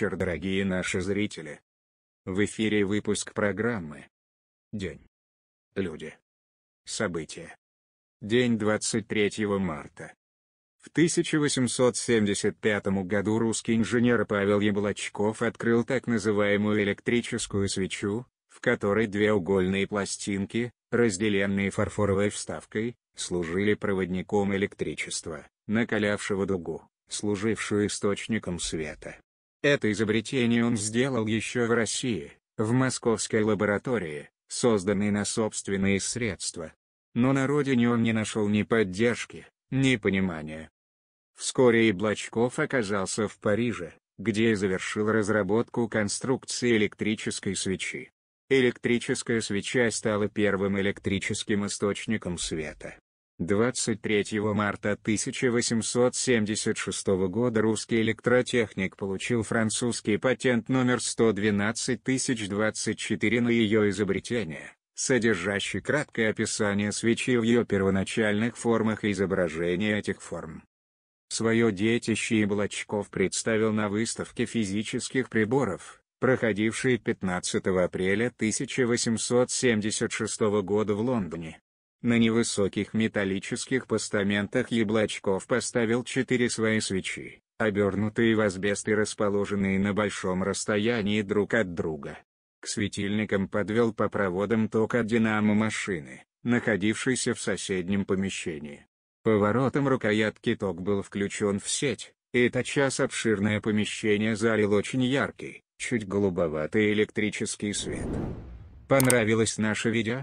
вечер, дорогие наши зрители. В эфире выпуск программы День. Люди. События. День 23 марта. В 1875 году русский инженер Павел Яблочков открыл так называемую электрическую свечу, в которой две угольные пластинки, разделенные фарфоровой вставкой, служили проводником электричества, накалявшего дугу, служившую источником света. Это изобретение он сделал еще в России, в московской лаборатории, созданной на собственные средства. Но на родине он не нашел ни поддержки, ни понимания. Вскоре и Блачков оказался в Париже, где и завершил разработку конструкции электрической свечи. Электрическая свеча стала первым электрическим источником света. 23 марта 1876 года русский электротехник получил французский патент номер 112024 на ее изобретение, содержащий краткое описание свечи в ее первоначальных формах и изображение этих форм. Свое детище и Блочков представил на выставке физических приборов, проходившей 15 апреля 1876 года в Лондоне. На невысоких металлических постаментах Яблочков поставил четыре свои свечи, обернутые в асбест и расположенные на большом расстоянии друг от друга. К светильникам подвел по проводам тока динамо машины, находившейся в соседнем помещении. Поворотом рукоятки ток был включен в сеть, и тотчас обширное помещение залил очень яркий, чуть голубоватый электрический свет. Понравилось наше видео?